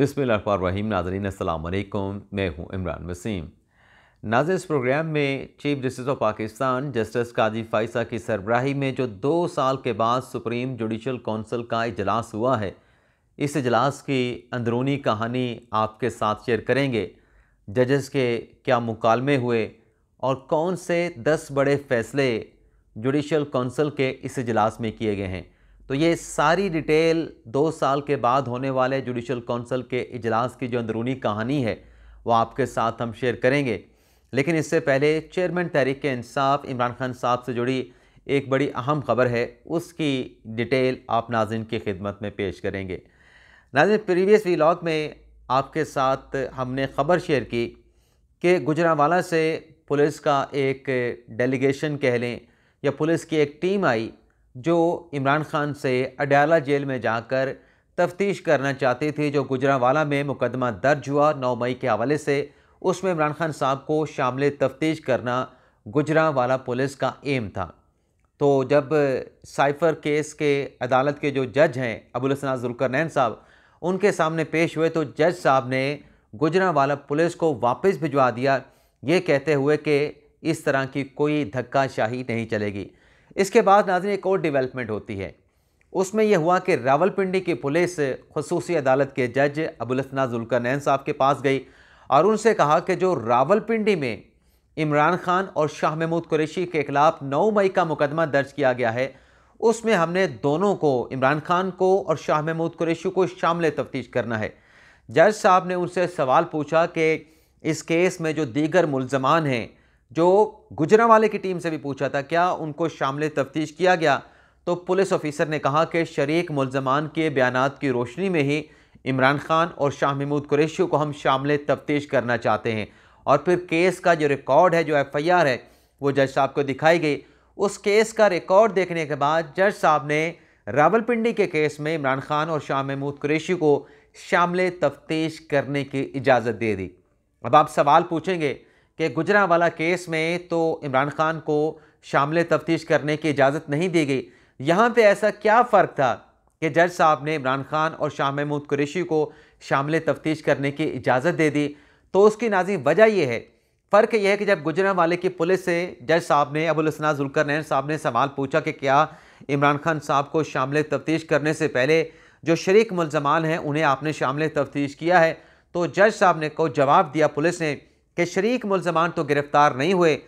रहीम नाजरीन अल्लाम मैं हूँ इमरान वसीम नाज इस प्रोग्राम में chief justice of Pakistan justice काजी फ़ाइसा की सरबराही में जो दो साल के बाद सुप्रीम जुडिशल कौंसिल का इजलास हुआ है इस इजलास की अंदरूनी कहानी आपके साथ शेयर करेंगे जजस के क्या मुकालमे हुए और कौन से दस बड़े फ़ैसले जुडिशल कौंसिल के इस अजलास में किए गए हैं तो ये सारी डिटेल दो साल के बाद होने वाले जुडिशल काउंसिल के इजलास की जो अंदरूनी कहानी है वो आपके साथ हम शेयर करेंगे लेकिन इससे पहले चेयरमैन तहरीक इंसाफ इमरान खान साहब से जुड़ी एक बड़ी अहम खबर है उसकी डिटेल आप नाजिन की खिदमत में पेश करेंगे नाजिन प्रीवियस वीलाग में आपके साथ हमने खबर शेयर की कि गुजरावाला से पुलिस का एक डेलीगेशन कह लें या पुलिस की एक टीम आई जो इमरान खान से अडयाला जेल में जाकर तफ्तीश करना चाहते थे जो गुजरावाला में मुकदमा दर्ज हुआ नौ मई के हवाले से उसमें इमरान खान साहब को शामिल तफ्तीश करना गुजरावाला पुलिस का एम था तो जब साइफर केस के अदालत के जो जज हैं अबुल जुलकर नैन साहब उनके सामने पेश हुए तो जज साहब ने गुजरावाला पुलिस को वापस भिजवा दिया ये कहते हुए कि इस तरह की कोई धक्काशाही नहीं चलेगी इसके बाद नाजन एक और डिवेलपमेंट होती है उसमें यह हुआ कि रावलपिंडी की पुलिस खसूस अदालत के जज अबुलसना नैन साहब के पास गई और उनसे कहा कि जो रावलपिंडी में इमरान खान और शाह महमूद कुरैशी के खिलाफ 9 मई का मुकदमा दर्ज किया गया है उसमें हमने दोनों को इमरान खान को और शाह महमूद कुरैशी को शामिल तफ्तीश करना है जज साहब ने उनसे सवाल पूछा कि इस केस में जो दीगर मुलजमान हैं जो गुजरा वाले की टीम से भी पूछा था क्या उनको शामिल तफ्तीश किया गया तो पुलिस ऑफिसर ने कहा कि शरीक मुलजमान के बयान की रोशनी में ही इमरान खान और शाह महमूद कुरैशी को हम शामिल तफ्तीश करना चाहते हैं और फिर केस का जो रिकॉर्ड है जो एफ आई आर है वो जज साहब को दिखाई गई उस केस का रिकॉर्ड देखने के बाद जज साहब ने रावलपिंडी के केस में इमरान खान और शाह महमूद कुरेशी को शामिल तफ्तीश करने की इजाज़त दे दी अब आप सवाल पूछेंगे कि गुजरावाला केस में तो इमरान खान को शामिल तफ्तीश करने की इजाज़त नहीं दी गई यहाँ पे ऐसा क्या फ़र्क था कि जज साहब ने इमरान खान और शाह महमूद कुरेशी को शामिल तफ्तीश करने की इजाज़त दे दी तो उसकी नाजी वजह यह है फ़र्क यह है कि जब गुजरा वाले की पुलिस से जज साहब ने अबुलसना नैन साहब ने सवाल पूछा कि क्या इमरान खान साहब को शामिल तफ्तीश करने से पहले जो शरीक मुलजमान हैं उन्हें आपने शामिल तफ्तीश किया है तो जज साहब ने को जवाब दिया पुलिस ने कि शरीक मुलजमान तो गिरफ्तार नहीं हुए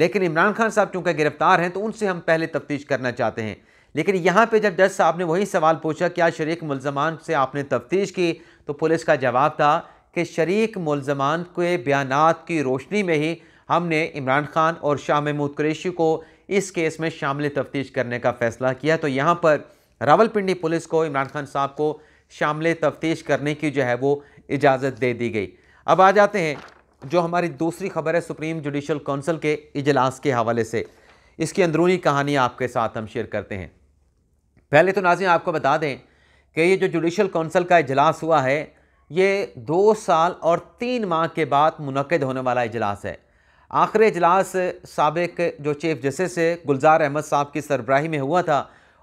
लेकिन इमरान खान साहब चूँकि गिरफ्तार हैं तो उनसे हम पहले तफ्तीश करना चाहते हैं लेकिन यहाँ पे जब जज साहब ने वही सवाल पूछा क्या शरीक मुलजमान से आपने तफ्तीश की तो पुलिस का जवाब था कि शरीक मुलजमान के बयान की रोशनी में ही हमने इमरान खान और शाह महमूद क्रेशी को इस केस में शामिल तफ्तीश करने का फ़ैसला किया तो यहाँ पर रावलपिंडी पुलिस को इमरान खान साहब को शामिल तफ्तीश करने की जो है वो इजाज़त दे दी गई अब आ जाते हैं जो हमारी दूसरी खबर है सुप्रीम जुडिशल काउंसिल के इजलास के हवाले से इसकी अंदरूनी कहानी आपके साथ हम शेयर करते हैं पहले तो नाजिम आपको बता दें कि ये जो जुडिशल काउंसिल का इजलास हुआ है ये दो साल और तीन माह के बाद मनद होने वाला इजलास है आखिरी इजलास सबक जो चीफ जस्टिस है गुलजार अहमद साहब की सरबराही में हुआ था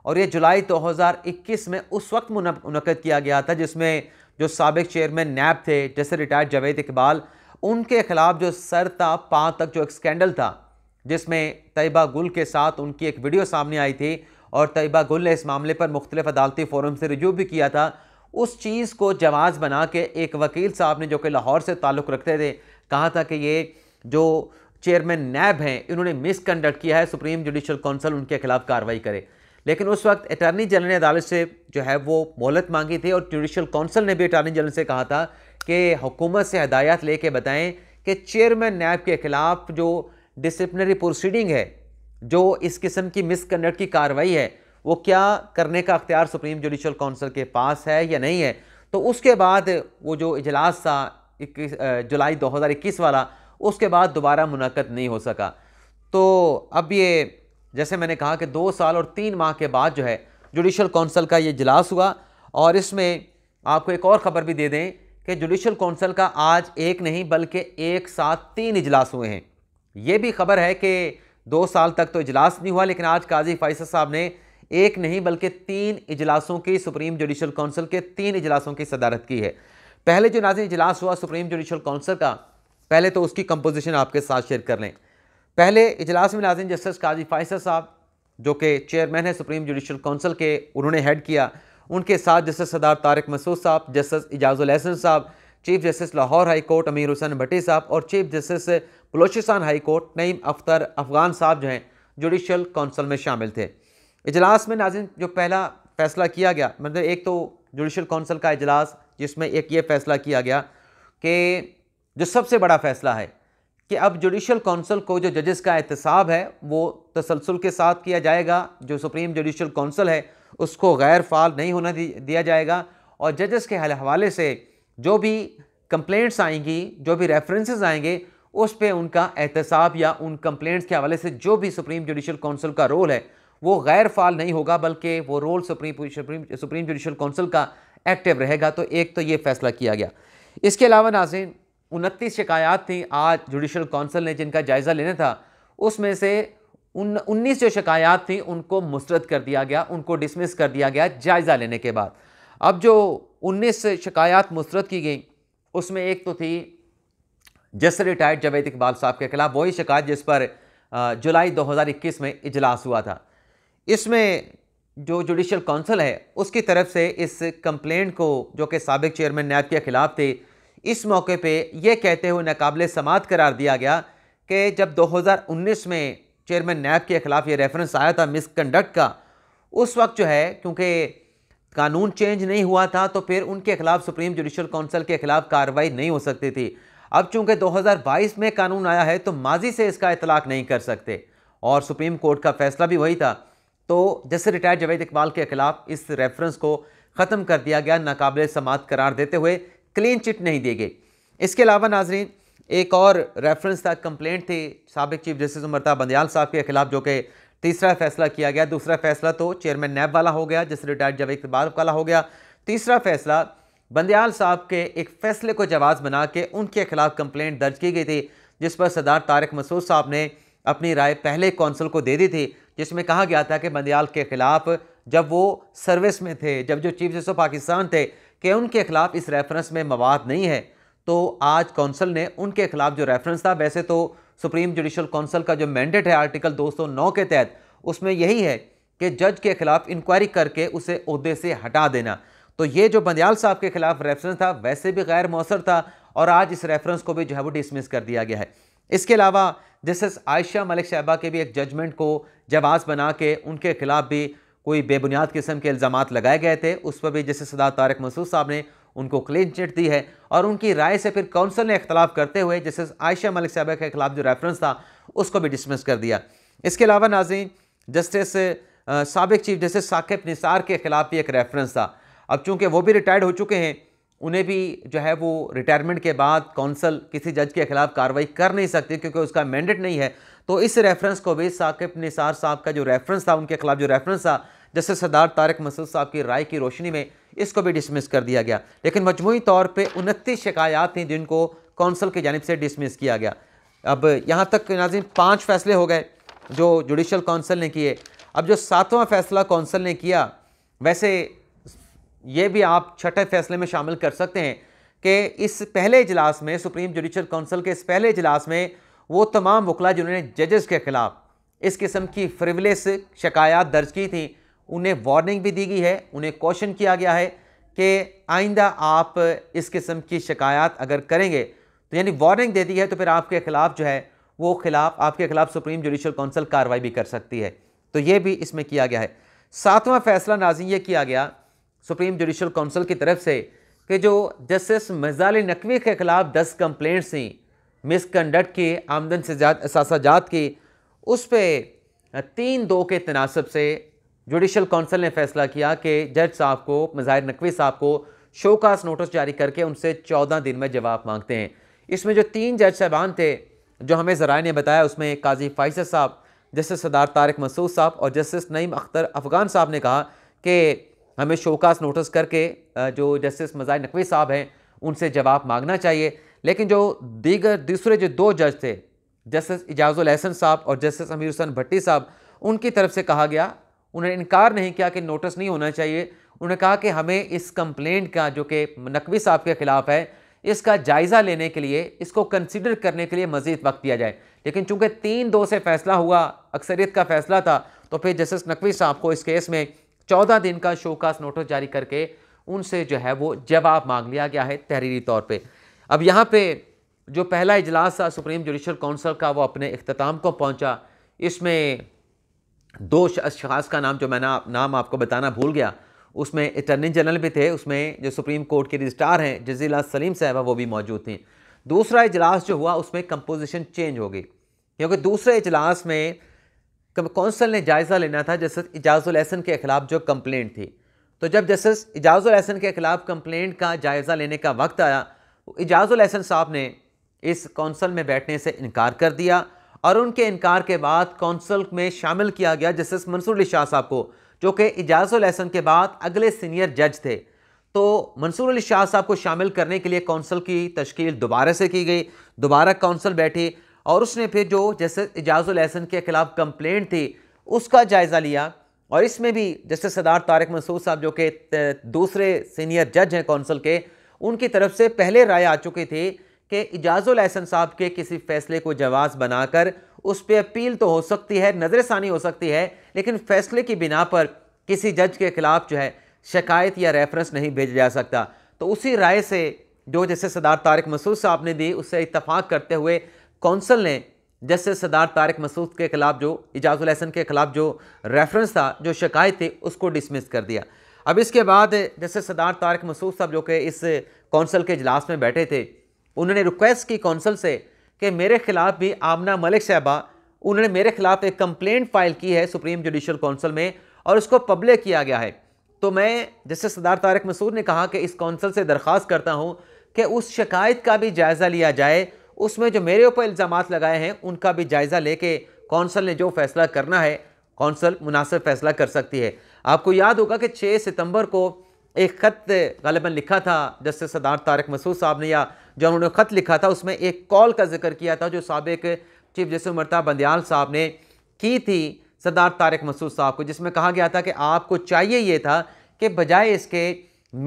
और ये जुलाई 2021 में उस वक्त मनकद किया गया था जिसमें जो सबक चेयरमैन नैब थे जैसे रिटायर्ड जावेद इकबाल उनके खिलाफ जो सर था पाँव तक जो एक स्कैंडल था जिसमें तयबा गुल के साथ उनकी एक वीडियो सामने आई थी और तयबा गुल ने इस मामले पर मुख्तलिफ अदालती फोरम से रिजू भी किया था उस चीज़ को जवाज़ बना के एक वकील साहब ने जो कि लाहौर से ताल्लुक़ रखते थे कहा था कि ये जो चेयरमैन नैब हैं इन्होंने मिसकंडक्ट किया है सुप्रीम जुडिशल काउंसिल उनके खिलाफ कार्रवाई करे लेकिन उस वक्त अटर्नी जनरल ने अदालत से जो है वो मोहलत मांगी थी और जुडिशल काउंसिल ने भी अटर्नी जनरल से कहा था कि हुकूमत से हदायत ले कर बताएँ कि चेयरमैन नैब के ख़िलाफ़ जो डिसिप्लिनरी प्रोसीडिंग है जो इस किस्म की मिसकंडक्ट की कार्रवाई है वो क्या करने का अख्तियार सुप्रीम जुडिशल काउंसिल के पास है या नहीं है तो उसके बाद वो जो इजलास था इक्कीस जुलाई 2021 वाला उसके बाद दोबारा मुनद नहीं हो सका तो अब ये जैसे मैंने कहा कि दो साल और तीन माह के बाद जो है जुडिशल काउंसिल का ये इजलास हुआ और इसमें आपको एक और ख़बर भी दे दें कि जुडिशल काउंसिल का आज एक नहीं बल्कि एक साथ तीन इजलास हुए हैं ये भी खबर है कि दो साल तक तो इजलास नहीं हुआ लेकिन आज काजी फाइसर साहब ने एक नहीं बल्कि तीन इजलासों की सुप्रीम जुडिशल काउंसिल के तीन इजलासों की सदारत की है पहले जो नाजी इजलास हुआ सुप्रीम जुडिशल काउंसिल का पहले तो उसकी कंपोजिशन आपके साथ शेयर कर लें पहले इजलास में नाजिन जस्टिस काजी फाइसर साहब जो कि चेयरमैन है सुप्रीम जुडिशल काउंसिल के उन्होंने हेड किया उनके साथ जस्टिस सदार तारक मसूद साहब justice Ijazul Ahsan sahab chief justice Lahore high court Amir Hussain Bhatti sahab और chief justice Balochistan high court Naeem Akhtar Afghan sahab जो हैं जुडिशल कौंसल में शामिल थे इजलास में नाजिन जो पहला फैसला किया गया मतलब एक तो जुडिशल कौंसल का इजलास जिसमें एक ये फैसला किया गया कि जो सबसे बड़ा फैसला है कि अब जुडिशल कौंसल को जो जजेस का एहतसाब है वो तसलसल के साथ किया जाएगा जो सुप्रीम जुडिशल कौंसल है उसको गैर फाल नहीं होना दिया जाएगा और जजेस के हवाले से जो भी कंप्लेंट्स आएंगी जो भी रेफरेंसेस आएंगे उस पर उनका एहतसाब या उन कंप्लेंट्स के हवाले से जो भी सुप्रीम जुडिशल काउंसिल का रोल है वो गैर फाल नहीं होगा बल्कि वो role supreme supreme supreme judicial council का एक्टिव रहेगा तो एक तो ये फैसला किया गया इसके अलावा नाजिन उनतीस शिकायत थी आज जुडिशल काउंसिल ने जिनका जायज़ा लेना था उसमें से उन उन्नीस जो शिकायत थी उनको मुस्रद कर दिया गया उनको डिसमिस कर दिया गया जायज़ा लेने के बाद अब जो उन्नीस शिकायत मुस्रद की गई उसमें एक तो थी जस रिटायर्ड जवेद इकबाल साहब के खिलाफ वही शिकायत जिस पर जुलाई 2021 में इजलास हुआ था इसमें जो जुडिशल काउंसिल है उसकी तरफ से इस कंप्लेंट को जो कि सबक चेयरमैन नैब के ख़िलाफ़ थे इस मौके पर यह कहते हुए नाकबले समात करार दिया गया कि जब दो में चेयरमैन नैब के खिलाफ ये रेफरेंस आया था मिसकंडक्ट का उस वक्त जो है क्योंकि कानून चेंज नहीं हुआ था तो फिर उनके खिलाफ सुप्रीम जुडिशल काउंसिल के खिलाफ कार्रवाई नहीं हो सकती थी अब चूंकि 2022 में कानून आया है तो माजी से इसका इतलाक नहीं कर सकते और सुप्रीम कोर्ट का फैसला भी वही था तो जैसे रिटायर्ड जावेद इकबाल के खिलाफ इस रेफरेंस को ख़त्म कर दिया गया नाकबले समात करार देते हुए क्लीन चिट नहीं दी गई इसके अलावा नाजरीन एक और रेफरेंस था कंप्लेंट थी सबक चीफ जस्टिस उमरता बंदयाल साहब के खिलाफ जो कि तीसरा फैसला किया गया दूसरा फैसला तो चेयरमैन नैब वाला हो गया जिससे रिटायर्ड जब इकबाल वाला हो गया तीसरा फैसला बंदयाल साहब के एक फैसले को जवाब बना के उनके खिलाफ कंप्लेंट दर्ज की गई थी जिस पर सरदार तारक मसूद साहब ने अपनी राय पहले कौंसिल को दे दी थी जिसमें कहा गया था कि बंदयाल के खिलाफ जब वो सर्विस में थे जब जो चीफ जस्टिस ऑफ पाकिस्तान थे कि उनके खिलाफ इस रेफरेंस में मवाद नहीं है तो आज काउंसिल ने उनके खिलाफ जो रेफरेंस था वैसे तो सुप्रीम जुडिशल काउंसिल का जो मैंडेट है आर्टिकल 209 के तहत उसमें यही है कि जज के खिलाफ इंक्वायरी करके उसे अहदे से हटा देना तो ये जो बंदयाल साहब के खिलाफ रेफरेंस था वैसे भी गैर मौसर था और आज इस रेफरेंस को भी जो है वो डिसमिस कर दिया गया है इसके अलावा जस्टिस आयशा मलिक साहबा के भी एक जजमेंट को जवाब बना के उनके खिलाफ भी कोई बेबुनियाद किस्म के इल्ज़ाम लगाए गए थे उस पर भी जस्टिस सदा तारक मसूद साहब ने उनको क्लीन चिट दी है और उनकी राय से फिर काउंसिल ने इख्तलाफ करते हुए जस्टिस आयशा मलिक साहबा के खिलाफ जो रेफरेंस था उसको भी डिसमिस कर दिया इसके अलावा नाजीन जस्टिस सबक चीफ जस्टिस साकिब निसार के ख़िलाफ़ भी एक रेफरेंस था अब चूँकि वो भी रिटायर्ड हो चुके हैं उन्हें भी जो है वो रिटायरमेंट के बाद काउंसिल किसी जज के खिलाफ कार्रवाई कर नहीं सकती क्योंकि उसका मैंडेट नहीं है तो इस रेफरेंस को भी साकिब निसार साहब का जो रेफरेंस था उनके खिलाफ जो रेफरेंस था जैसे सरदार तारक मसूद साहब की राय की रोशनी में इसको भी डिसमिस कर दिया गया लेकिन मजमू तौर पर उनतीस शिकायात थी जिनको कौंसल की जानब से डिसमिस किया गया अब यहाँ तक नाजिम पाँच फैसले हो गए जो जुडिशल कौंसिल ने किए अब जो सातवां फैसला कौंसिल ने किया वैसे ये भी आप छठे फैसले में शामिल कर सकते हैं कि इस पहले इजलास में सुप्रीम जुडिशल कौंसिल के इस पहले इजलास में वो तमाम वकला जिन्होंने जजेस के ख़िलाफ़ इस किस्म की फ्रिवलेस शिकायत दर्ज की थी उन्हें वार्निंग भी दी गई है उन्हें कौशन किया गया है कि आइंदा आप इस किस्म की शिकायत अगर करेंगे तो यानी वार्निंग दे दी है तो फिर आपके ख़िलाफ़ जो है वो खिलाफ आपके खिलाफ सुप्रीम जुडिशल काउंसिल कार्रवाई भी कर सकती है तो ये भी इसमें किया गया है सातवां फैसला नाजी ये किया गया सुप्रीम जुडिशल काउंसिल की तरफ से कि जो जस्टिस मिजाल नकवी के ख़िलाफ़ दस कंप्लेंट्स थी मिसकंडक्ट की आमदन से जात की उस पर तीन दो के तनासब से जुडिशल काउंसिल ने फैसला किया कि जज साहब को मज़ाहिर नकवी साहब को शो कास नोटिस जारी करके उनसे चौदह दिन में जवाब मांगते हैं इसमें जो तीन जज साहबान थे जो हमें जराए ने बताया उसमें काजी फाइसर साहब जस्टिस सदार तारक मसूद साहब और जस्टिस नईम अख्तर अफ़गान साहब ने कहा कि हमें शोकास नोटिस करके जो जस्टिस मजाहिर नकवी साहब हैं उनसे जवाब मांगना चाहिए लेकिन जो दीगर दूसरे जो दो जज थे जस्टिस एजाज़ुल एहसन साहब और जस्टिस अमीर हुसैन भट्टी साहब उनकी तरफ से कहा गया उन्होंने इनकार नहीं किया कि नोटिस नहीं होना चाहिए उन्होंने कहा कि हमें इस कंप्लेंट का जो कि नकवी साहब के ख़िलाफ़ है इसका जायज़ा लेने के लिए इसको कंसिडर करने के लिए मज़ीद वक्त दिया जाए लेकिन चूंकि तीन दो से फैसला हुआ अक्सरियत का फैसला था तो फिर जस्टिस नकवी साहब को इस केस में चौदह दिन का शोकास नोटिस जारी करके उनसे जो है वो जवाब मांग लिया गया है तहरीरी तौर पर अब यहाँ पर जो पहला इजलास था सुप्रीम जुडिशल काउंसिल का वो अपने अख्ताम को पहुँचा इसमें दो अशखास का नाम जो मैंने ना, नाम आपको बताना भूल गया उसमें अटर्नी जनरल भी थे उसमें जो सुप्रीम कोर्ट के रजिस्ट्रार हैं जजीला सलीम साहब वो भी मौजूद थी दूसरा इजलास जो हुआ उसमें कंपोजिशन चेंज हो गई क्योंकि दूसरे इजलास में कौंसल ने जायज़ा लेना था जस्टिस इजाज़ुलहसन के ख़िलाफ़ जो कम्प्लेंट थी तो जब जस्टिस इजाज़ुलहसन के ख़िलाफ़ कम्प्लेंट का जायज़ा लेने का वक्त आया इजाज़ुलहसन साहब ने इस कौंसल में बैठने से इनकार कर दिया और उनके इनकार के बाद कौंसल में शामिल किया गया जस्टिस मंसूर अली शाह साहब को जो कि इजाज़ुल एहसन के बाद अगले सीनियर जज थे तो मंसूर अली शाह साहब को शामिल करने के लिए कौंसल की तश्कील दोबारा से की गई दोबारा कौंसल बैठी और उसने फिर जो जस्टिस इजाज़ुल एहसन के ख़िलाफ़ कंप्लेंट थी उसका जायज़ा लिया और इसमें भी जस्टिस सदार तारक मंसूर साहब जो कि दूसरे सीनियर जज हैं कौंसल के उनकी तरफ से पहले राय आ चुकी थी कि इजाज़ुल एहसन साहब के किसी फैसले को जवाब बनाकर उस पर अपील तो हो सकती है नज़रसानी हो सकती है लेकिन फैसले की बिना पर किसी जज के खिलाफ जो है शिकायत या रेफरेंस नहीं भेजा जा सकता तो उसी राय से जो जैसे सदार तारक मसूद साहब ने दी उससे इतफाक़ करते हुए कौंसल ने जैसे सदार तारक मसूद के खिलाफ जो इजाज़ुल एहसन के खिलाफ जो रेफरेंस था जो शिकायत थी उसको डिसमिस कर दिया अब इसके बाद जैसे सदार तारक मसूद साहब जो कि इस कौंसल के इजलास में बैठे थे उन्होंने रिक्वेस्ट की कौंसल से कि मेरे ख़िलाफ़ भी आमना मलिक साहबा उन्होंने मेरे ख़िलाफ़ एक कंप्लेंट फाइल की है सुप्रीम जुडिशल काउंसिल में और उसको पब्लिक किया गया है तो मैं जैसे सदार तारक मसूद ने कहा कि इस काउंसिल से दरख्वास्त करता हूँ कि उस शिकायत का भी जायज़ा लिया जाए उसमें जो मेरे ऊपर इल्ज़ाम लगाए हैं उनका भी जायज़ा लेके कौंसल ने जो फ़ैसला करना है कौंसल मुनासिब फ़ैसला कर सकती है आपको याद होगा कि 6 सितंबर को एक ख़त गलबन लिखा था जस्टिस सदार तारक मसूद साहब ने या जो उन्होंने ख़त लिखा था उसमें एक कॉल का जिक्र किया था जो सबक चीफ जस्टिस मरता बंदयाल साहब ने की थी सदार तारक मसूद साहब को जिसमें कहा गया था कि आपको चाहिए ये था कि बजाय इसके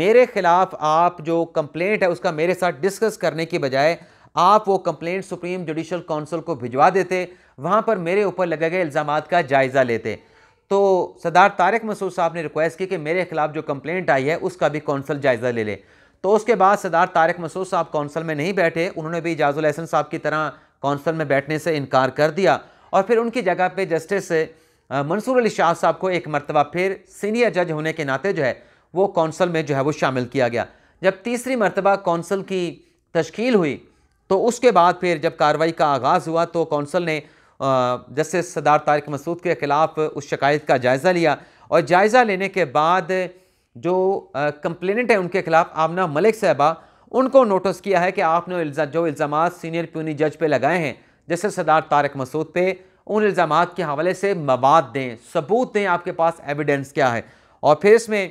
मेरे ख़िलाफ़ आप जो कंप्लेंट है उसका मेरे साथ डिस्कस करने की बजाय आप वो कंप्लेंट सुप्रीम जुडिशल काउंसिल को भिजवा देते वहाँ पर मेरे ऊपर लगे गए इल्ज़ाम का जायज़ा लेते तो सरदार तारक मसूद साहब ने रिक्वेस्ट की कि मेरे खिलाफ जो कंप्लेंट आई है उसका भी कौंसल जायज़ा ले लें तो उसके बाद सरदार तारक मसूद साहब कौंसल में नहीं बैठे उन्होंने भी एजाजुल एहसन साहब की तरह कौंसल में बैठने से इनकार कर दिया और फिर उनकी जगह पर जस्टिस मंसूर अली शाह साहब को एक मरतबा फिर सीनियर जज होने के नाते जो है वो कौंसल में जो है वो शामिल किया गया जब तीसरी मरतबा कौंसल की तश्कील हुई तो उसके बाद फिर जब कार्रवाई का आगाज़ हुआ तो कौंसल ने जस्टिस सदार तारक मसूद के ख़िलाफ़ उस शिकायत का जायज़ा लिया और जायज़ा लेने के बाद जो कंप्लेनेंट है उनके ख़िलाफ़ आमना मलिक साहबा उनको नोटिस किया है कि आपने इल्जा, जो इल्ज़ाम सीनियर प्यूनी जज पे लगाए हैं जैसे सदार तारक मसूद पे उन इल्ज़ाम के हवाले से मवाद दें सबूत दें आपके पास एविडेंस क्या है और फिर इसमें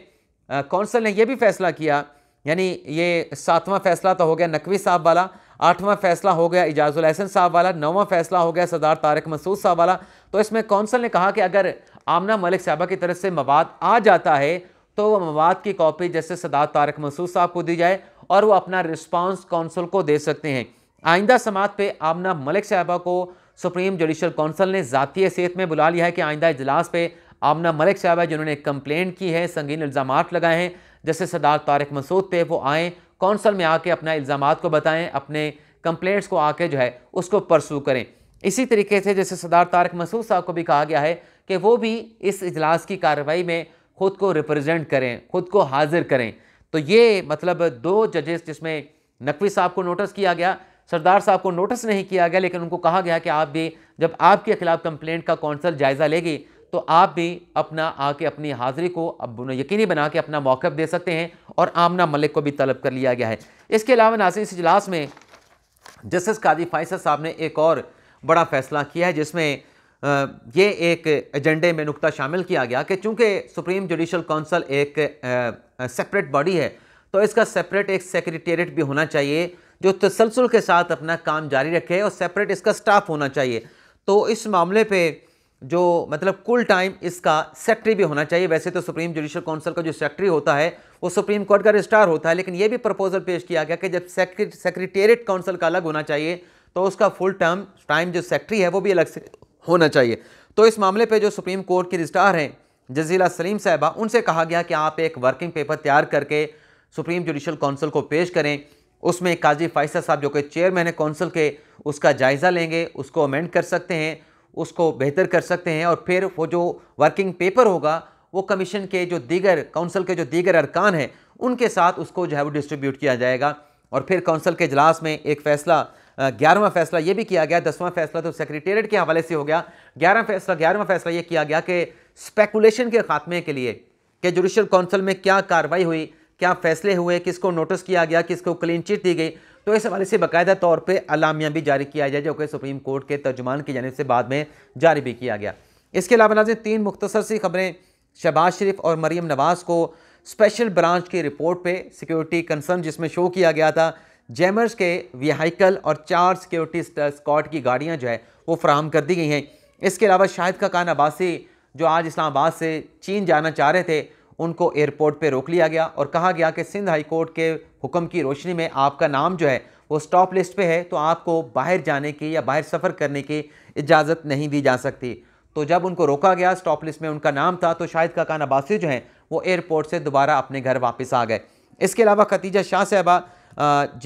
कौंसल ने यह भी फैसला किया यानी ये सातवां फैसला तो हो गया नकवी साहब वाला आठवां फैसला हो गया इजाजुल एहसन साहब वाला नौवां फैसला हो गया सरदार तारक मसूद साहब वाला तो इसमें कौंसल ने कहा कि अगर आमना मलिक साहबा की तरफ से मवाद आ जाता है तो वह मवाद की कॉपी जैसे सरदार तारक मसूद साहब को दी जाए और वह अपना रिस्पॉन्स कौंसल को दे सकते हैं आइंदा समात पे आमना मलिक साहबा को सुप्रीम जुडिशल कौंसल ने ज़ाती हैसीत में बुला लिया है कि आइंदा इजलास पे आमना मलिक साहबा जिन्होंने कंप्लेंट की है संगीन इल्ज़ाम लगाए हैं जैसे सरदार तारक मसूद पे वो आएँ कौंसल में आके अपना इल्ज़ाम को बताएं अपने कंप्लेंट्स को आके जो है उसको परसू करें इसी तरीके से जैसे सरदार तारक मसूद साहब को भी कहा गया है कि वो भी इस इजलास की कार्रवाई में ख़ुद को रिप्रेजेंट करें ख़ुद को हाजिर करें तो ये मतलब दो जजेस जिसमें नकवी साहब को नोटिस किया गया सरदार साहब को नोटिस नहीं किया गया लेकिन उनको कहा गया कि आप भी जब आपके खिलाफ कंप्लेंट का कौंसल जायज़ा लेगी तो आप भी अपना आके अपनी हाजिरी को अब यकीनी बना के अपना मौक़ दे सकते हैं और आमना मलिक को भी तलब कर लिया गया है इसके अलावा नाजिन इस इजलास में जस्टिस कादी फाइसर साहब ने एक और बड़ा फैसला किया है जिसमें ये एक एजेंडे में नुकता शामिल किया गया कि चूँकि सुप्रीम जुडिशल कौंसल एक सेपरेट बॉडी है तो इसका सेपरेट एक सेक्रेटेरिएट भी होना चाहिए जो तसलसल के साथ अपना काम जारी रखे और सेपरेट इसका स्टाफ होना चाहिए तो इस मामले पर जो मतलब कुल टाइम इसका सेक्रेटरी भी होना चाहिए वैसे तो सुप्रीम जुडिशल काउंसिल का जो सेक्रेटरी होता है वो सुप्रीम कोर्ट का रजिस्टार होता है लेकिन ये भी प्रपोजल पेश किया गया कि जब सेक्रेटेरिएट काउंसिल का अलग होना चाहिए तो उसका फुल टर्म टाइम जो सेक्रेटरी है वो भी अलग से होना चाहिए तो इस मामले पर जो सुप्रीम कोर्ट के रजिस्टार हैं जजीला सलीम साहबा उनसे कहा गया कि आप एक वर्किंग पेपर तैयार करके सुप्रीम जुडिशल काउंसिल को पेश करें उसमें काजी फाइसा साहब जो कि चेयरमैन है काउंसिल के उसका जायज़ा लेंगे उसको अमेंड कर सकते हैं उसको बेहतर कर सकते हैं और फिर वो जो वर्किंग पेपर होगा वो कमीशन के जो दीगर काउंसिल के जो दीगर अरकान हैं उनके साथ उसको जो है वो डिस्ट्रीब्यूट किया जाएगा और फिर काउंसिल के इजलास में एक फ़ैसला ग्यारहवा फैसला ये भी किया गया दसवां फैसला तो सेक्रेटेरिएट के हवाले से हो गया ग्यारह फैसला ग्यारहवा फैसला ये किया गया कि स्पेकुलेशन के खात्मे के लिए कि जुडिशल काउंसिल में क्या कार्रवाई हुई क्या फैसले हुए किसको नोटिस किया गया किसको क्लीन चिट दी गई तो इस हवाले से बाकायदा तौर पर अलामिया भी जारी किया जाए जो कि सुप्रीम कोर्ट के तर्जुमान की जानब से बाद में जारी भी किया गया इसके अलावा नाजिर तीन मुख्तसर सी खबरें शहबाज शरीफ और मरीम नवाज़ को स्पेशल ब्रांच की रिपोर्ट पे सिक्योरिटी कंसर्न जिसमें शो किया गया था जैमर्स के व्हीकल और चार सिक्योरिटी स्कॉट की गाड़ियाँ जो है वो फ्राहम कर दी गई हैं इसके अलावा शाहिद का कान अब्बासी जो आज इस्लामाबाद से चीन जाना चाह रहे थे उनको एयरपोर्ट पे रोक लिया गया और कहा गया कि सिंध हाईकोर्ट के हुक्म की रोशनी में आपका नाम जो है वो स्टॉप लिस्ट पे है तो आपको बाहर जाने की या बाहर सफ़र करने की इजाज़त नहीं दी जा सकती तो जब उनको रोका गया स्टॉप लिस्ट में उनका नाम था तो शाहिद काका नबासी जो हैं वो एयरपोर्ट से दोबारा अपने घर वापस आ गए इसके अलावा खतीजा शाह साहबा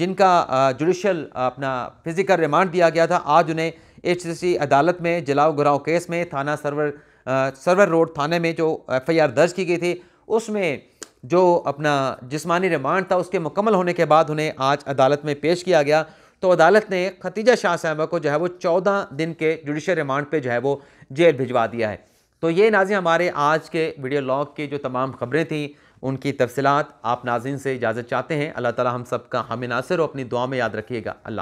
जिनका जुडिशल अपना फिजिकल रिमांड दिया गया था आज उन्हें एच अदालत में जलाव गुराव केस में थाना सर्वर सर्वर रोड थाने में जो एफ दर्ज की गई थी उसमें जो अपना जिस्मानी रिमांड था उसके मुकम्मल होने के बाद उन्हें आज अदालत में पेश किया गया तो अदालत ने खतीजा शाह साहबा को जो है वो चौदह दिन के जुडिशल रिमांड पर जो है वो जेल भिजवा दिया है तो ये नाजी हमारे आज के वीडियो लॉग की जो तमाम खबरें थी उनकी तफसलत आप नाजिन से इजाज़त चाहते हैं अल्लाह ताला हम सब का हमें नासिर और अपनी दुआ में याद रखिएगा अल्लाह